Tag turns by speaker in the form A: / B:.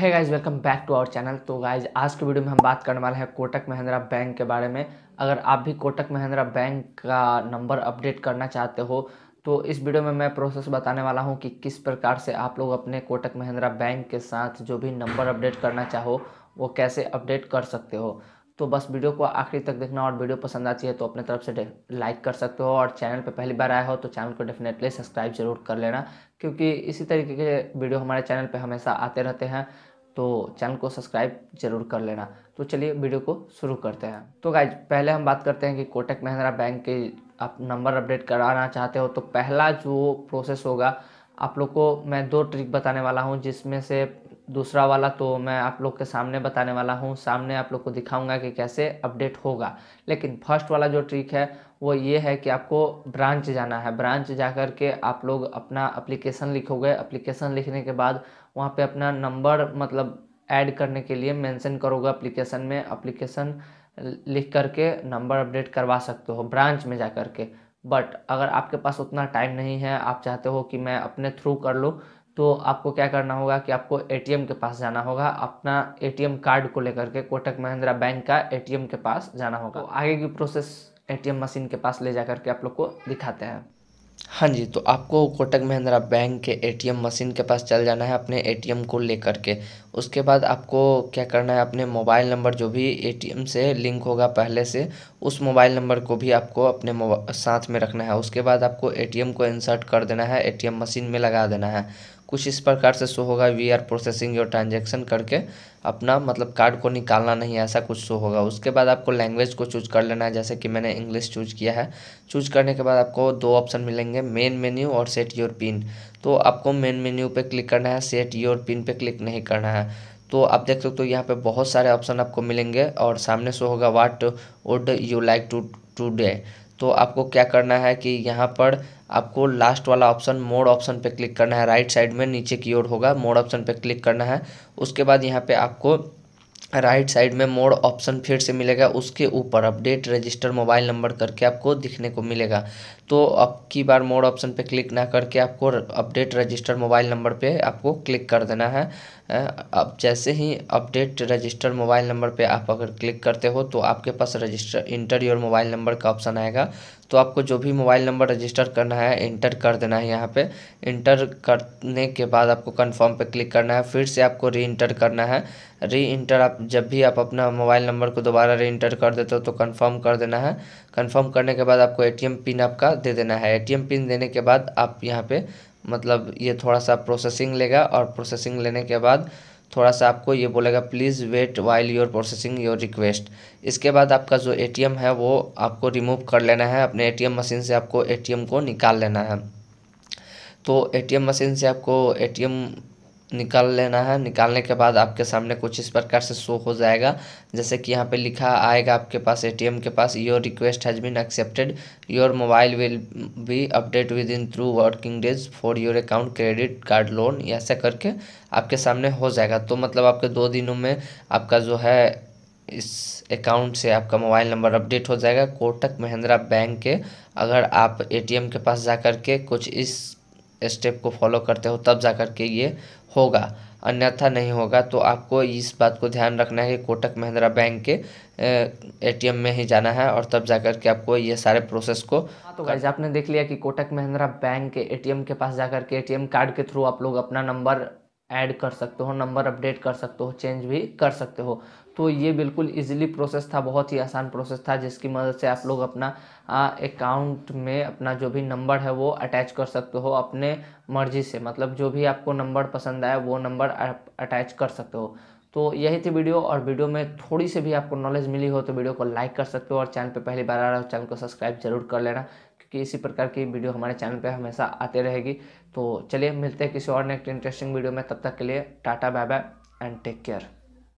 A: है guys welcome back to our channel तो guys आज के वीडियो में हम बात करने वाले हैं कोटक महिंद्रा बैंक के बारे में अगर आप भी कोटक महिंद्रा बैंक का नंबर अपडेट करना चाहते हो तो इस वीडियो में मैं प्रोसेस बताने वाला हूं कि किस प्रकार से आप लोग अपने कोटक महिंद्रा बैंक के साथ जो भी नंबर अपडेट करना चाहो वो कैसे अपडेट कर सकते हो तो बस वीडियो को आखिरी तक देखना और वीडियो पसंद आती है तो अपने तरफ से लाइक कर सकते हो और चैनल पर पहली बार आया हो तो चैनल को डेफिनेटली सब्सक्राइब जरूर कर लेना क्योंकि इसी तरीके के वीडियो हमारे चैनल पर हमेशा आते रहते हैं तो चैनल को सब्सक्राइब जरूर कर लेना तो चलिए वीडियो को शुरू करते हैं तो गाइज पहले हम बात करते हैं कि कोटक महिंद्रा बैंक के आप नंबर अपडेट कराना चाहते हो तो पहला जो प्रोसेस होगा आप लोग को मैं दो ट्रिक बताने वाला हूँ जिसमें से दूसरा वाला तो मैं आप लोग के सामने बताने वाला हूँ सामने आप लोग को दिखाऊंगा कि कैसे अपडेट होगा लेकिन फर्स्ट वाला जो ट्रिक है वो ये है कि आपको ब्रांच जाना है ब्रांच जा कर के आप लोग अपना अप्लीकेशन लिखोगे अप्लीकेशन लिखने के बाद वहाँ पे अपना नंबर मतलब ऐड करने के लिए मैंसन करोगे अप्लीकेशन में अप्लीकेशन लिख करके नंबर अपडेट करवा सकते हो ब्रांच में जा कर के बट अगर आपके पास उतना टाइम नहीं है आप चाहते हो कि मैं अपने थ्रू कर लूँ तो आपको क्या करना होगा कि आपको एटीएम के पास जाना होगा अपना एटीएम कार्ड को लेकर के कोटक महिंद्रा बैंक का एटीएम के पास जाना होगा तो आगे की प्रोसेस एटीएम मशीन के पास ले जा करके आप लोग को दिखाते हैं हाँ जी तो आपको कोटक महिंद्रा बैंक के एटीएम मशीन के पास चल जाना है अपने एटीएम को लेकर के उसके बाद आपको क्या करना है अपने मोबाइल नंबर जो भी एटीएम से लिंक होगा पहले से उस मोबाइल नंबर को भी आपको अपने साथ में रखना है उसके बाद आपको एटीएम को इंसर्ट कर देना है एटीएम मशीन में लगा देना है कुछ इस प्रकार से शो होगा we are processing your transaction करके अपना मतलब कार्ड को निकालना नहीं ऐसा कुछ शो होगा उसके बाद आपको लैंग्वेज को चूज कर लेना है जैसे कि मैंने इंग्लिश चूज किया है चूज करने के बाद आपको दो ऑप्शन मिलेंगे मेन मेन्यू और सेट योर पिन तो आपको मेन मेन्यू पर क्लिक करना है सेट योर पिन पर क्लिक नहीं करना है तो आप देख सकते हो तो यहाँ पे बहुत सारे ऑप्शन आपको मिलेंगे और सामने शो होगा what would you like to today तो आपको क्या करना है कि यहाँ पर आपको लास्ट वाला ऑप्शन मोड ऑप्शन पे क्लिक करना है राइट साइड में नीचे की ओर होगा मोड ऑप्शन पे क्लिक करना है उसके बाद यहाँ पे आपको राइट साइड में मोड ऑप्शन फिर से मिलेगा उसके ऊपर अपडेट रजिस्टर मोबाइल नंबर करके आपको दिखने को मिलेगा तो अब की बार मोड ऑप्शन पे क्लिक ना करके आपको अपडेट रजिस्टर मोबाइल नंबर पे आपको क्लिक कर देना है अब जैसे ही अपडेट रजिस्टर मोबाइल नंबर पे आप अगर क्लिक करते हो तो आपके पास register enter your mobile number का ऑप्शन आएगा तो आपको जो भी मोबाइल नंबर रजिस्टर करना है इंटर कर देना है यहाँ पे इंटर करने के बाद आपको कंफर्म पे क्लिक करना है फिर से आपको री इंटर करना है री इंटर आप जब भी आप अपना मोबाइल नंबर को दोबारा री इंटर कर देते हो तो कंफर्म कर देना है कंफर्म करने के बाद आपको एटीएम पिन आपका दे देना है एटीएम पिन देने के बाद आप यहाँ पर मतलब ये थोड़ा सा प्रोसेसिंग लेगा और प्रोसेसिंग लेने के बाद थोड़ा सा आपको ये बोलेगा please wait while your processing your request इसके बाद आपका जो एटीएम है वो आपको रिमूव कर लेना है अपने एटीएम मशीन से आपको एटीएम को निकाल लेना है तो एटीएम मशीन से आपको एटीएम निकाल लेना है निकालने के बाद आपके सामने कुछ इस प्रकार से शो हो जाएगा जैसे कि यहाँ पे लिखा आएगा आपके पास एटीएम के पास your request has been accepted your mobile will be update within through working days for your account credit card loan ऐसा करके आपके सामने हो जाएगा तो मतलब आपके दो दिनों में आपका जो है इस अकाउंट से आपका मोबाइल नंबर अपडेट हो जाएगा कोटक महिंद्रा बैंक के अगर आप एटीएम के पास जा कर के कुछ इस स्टेप को फॉलो करते हो तब जा कर के ये होगा अन्यथा नहीं होगा तो आपको इस बात को ध्यान रखना है कि कोटक महिंद्रा बैंक के एटीएम में ही जाना है और तब जाकर के आपको ये सारे प्रोसेस को हाँ तो गाइज आपने देख लिया कि कोटक महिंद्रा बैंक के एटीएम के पास जाकर के एटीएम कार्ड के थ्रू आप लोग अपना नंबर ऐड कर सकते हो नंबर अपडेट कर सकते हो चेंज भी कर सकते हो तो ये बिल्कुल इजीली प्रोसेस था बहुत ही आसान प्रोसेस था जिसकी मदद से आप लोग अपना अकाउंट में अपना जो भी नंबर है वो अटैच कर सकते हो अपने मर्जी से मतलब जो भी आपको नंबर पसंद आया वो नंबर अटैच कर सकते हो तो यही थी वीडियो और वीडियो में थोड़ी सी भी आपको नॉलेज मिली हो तो वीडियो को लाइक कर सकते हो और चैनल पर पहली बार आ रहा हो चैनल को सब्सक्राइब जरूर कर लेना कि इसी प्रकार की वीडियो हमारे चैनल पे हमेशा आते रहेगी तो चलिए मिलते हैं किसी और नेक्स्ट इंटरेस्टिंग वीडियो में तब तक के लिए tata bye bye and take care